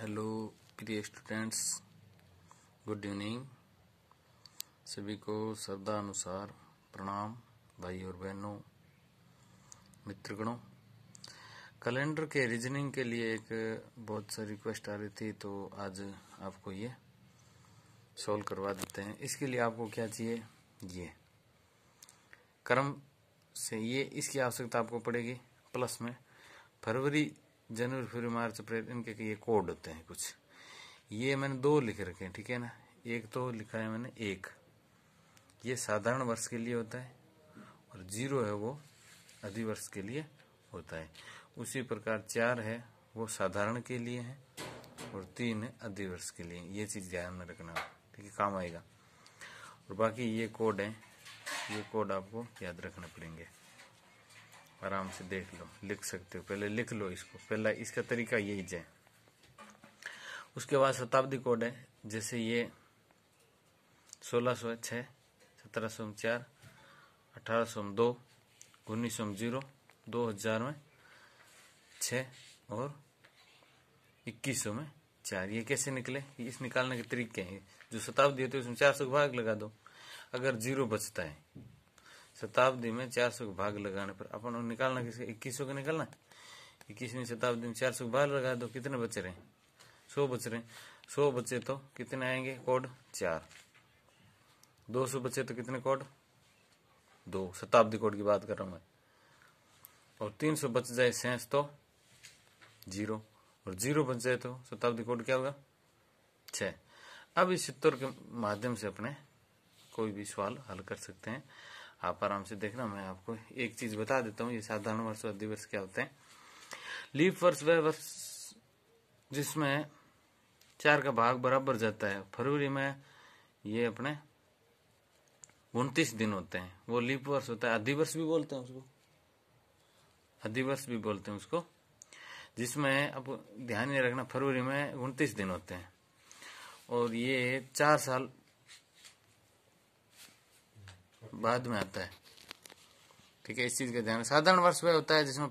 hello प्रिय students good evening सभी को श्रद्धा अनुसार प्रणाम भाई और बहनों मित्रगणों कैलेंडर के रीजनिंग के लिए एक बहुत सारी रिक्वेस्ट आ रही थी तो आज आपको ये सॉल्व करवा देते हैं इसके लिए आपको क्या चाहिए ये कर्म से ये इसकी आवश्यकता आपको पड़ेगी प्लस में फरवरी जनवरी फरवरी मार्च अप्रैल इनके ये कोड होते हैं कुछ ये मैंने दो लिख रखे हैं ठीक है ना एक तो लिखा है मैंने एक ये साधारण वर्ष के लिए होता है और जीरो है वो अधिवर्ष के लिए होता है उसी प्रकार चार है वो साधारण के लिए है और तीन है अधिवर्ष के लिए ये चीज़ ध्यान में रखना ठीक है काम आएगा और बाकी ये कोड है ये कोड आपको याद रखने पड़ेंगे आराम से देख लो लिख सकते हो पहले लिख लो इसको पहला इसका तरीका यही जाए उसके बाद शताब्दी कोड है जैसे ये सोलह सौ छः सत्रह सौ चार अठारह सौ दो उन्नीस सौ जीरो दो हजार में छ और इक्कीस सौ में चार ये कैसे निकले इस निकालने के तरीके हैं जो शताब्दी होती है उसमें चार सौ भाग लगा दो अगर जीरो बचता है शताब्दी में चार सौ भाग लगाने पर अपन निकालना किसके इक्कीस सौ का निकालना इक्कीसवीं शताब्दी में चार सौ भाग लगा दो कितने बच रहे सौ बच रहे सौ बच्चे तो कितने आएंगे कोड चार दो सौ बच्चे तो कितने कोड दो शताब्दी कोड की बात कर रहा हूं मैं और तीन सौ बच जाए सेंस तो जीरो और जीरो बच जाए तो शताब्दी कोड क्या होगा छ अब इस चित्तौर के माध्यम से अपने कोई भी सवाल हल कर सकते हैं आप आराम से देखना मैं आपको एक चीज बता देता हूँ ये साधारण वर्ष और अधिवर्ष क्या होते हैं लीप वर्ष वह वर्ष जिसमें चार का भाग बराबर जाता है फरवरी में ये अपने उनतीस दिन होते हैं वो लीप वर्ष होता है अधिवर्ष भी बोलते हैं उसको अधिवर्ष भी बोलते हैं उसको जिसमें अब ध्यान ये रखना फरवरी में उनतीस दिन होते हैं और ये चार साल बाद में आता है ठीक है इस चीज़ का ध्यान साधारण वर्ष वह होता है जिसमें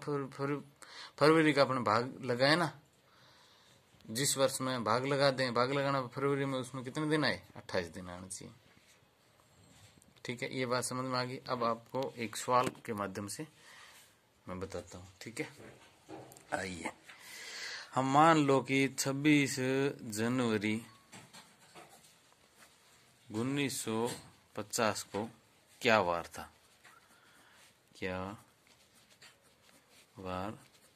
फरवरी का अपने भाग लगाए ना जिस वर्ष में भाग लगा दें भाग लगाना फरवरी में उसमें कितने दिन आए अट्ठाईस दिन आना चाहिए ठीक है ये बात समझ में आ गई अब आपको एक सवाल के माध्यम से मैं बताता हूँ ठीक है आइए हम मान लो कि 26 जनवरी 1950 को क्या वार था क्या वार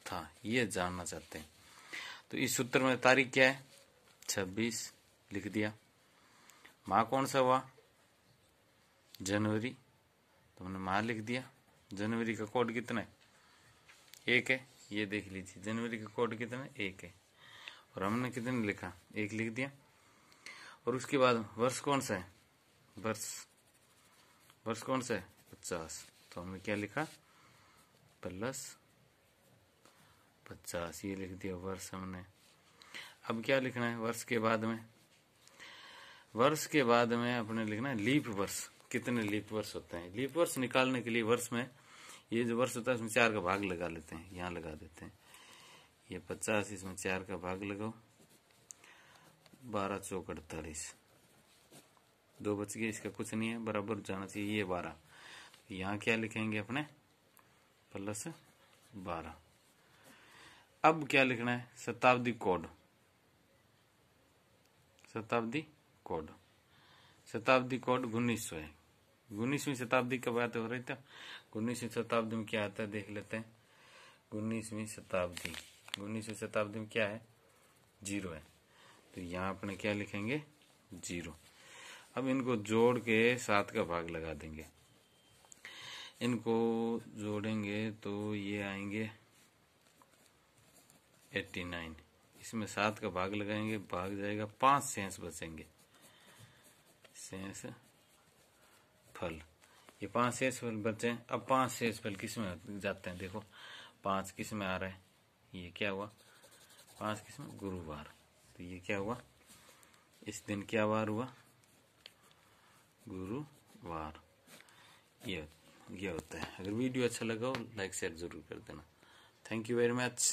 था ये जानना चाहते हैं तो इस सूत्र में तारीख क्या है छब्बीस लिख दिया माह कौन सा हुआ जनवरी तो हमने माह लिख दिया जनवरी का कोड कितना है एक है ये देख लीजिए जनवरी का कोड कितना है एक है और हमने कितने लिखा एक लिख दिया और उसके बाद वर्ष कौन सा है वर्ष वर्ष कौन सा है पचास तो हमने क्या लिखा प्लस पचास ये लिख दिया वर्ष हमने अब क्या लिखना है वर्ष के बाद में वर्ष के बाद में अपने लिखना है लीप वर्ष कितने लीप वर्ष होते हैं लीप वर्ष निकालने के लिए वर्ष में ये जो वर्ष होता है उसमें चार का भाग लगा लेते हैं यहाँ लगा देते हैं ये पचास इसमें चार का भाग लगाओ बारह चौक अड़तालीस दो बच गए इसका कुछ नहीं है बराबर जाना चाहिए ये बारह यहाँ क्या लिखेंगे अपने प्लस बारह अब क्या लिखना है शताब्दी कोड शताब्दी कोड शताब्दी कोड उन्नीस सौ है उन्नीसवीं शताब्दी का बात हो रही था उन्नीसवीं शताब्दी में क्या आता है देख लेते हैं उन्नीसवीं शताब्दी उन्नीसवीं शताब्दी में क्या है जीरो है तो यहाँ अपने क्या लिखेंगे जीरो अब इनको जोड़ के सात का भाग लगा देंगे इनको जोड़ेंगे तो ये आएंगे एट्टी नाइन इसमें सात का भाग लगाएंगे भाग जाएगा पांच सेंस बचेंगे सेंस फल ये पांच सेंस फल बचे अब पांच सेंस फल किस में जाते हैं देखो पांच किस में आ रहे हैं ये क्या हुआ पांच किस में गुरुवार तो ये क्या हुआ इस दिन क्या वार हुआ गुरुवार ये ये होता है अगर वीडियो अच्छा लगा हो लाइक शेयर जरूर कर देना थैंक यू वेरी मच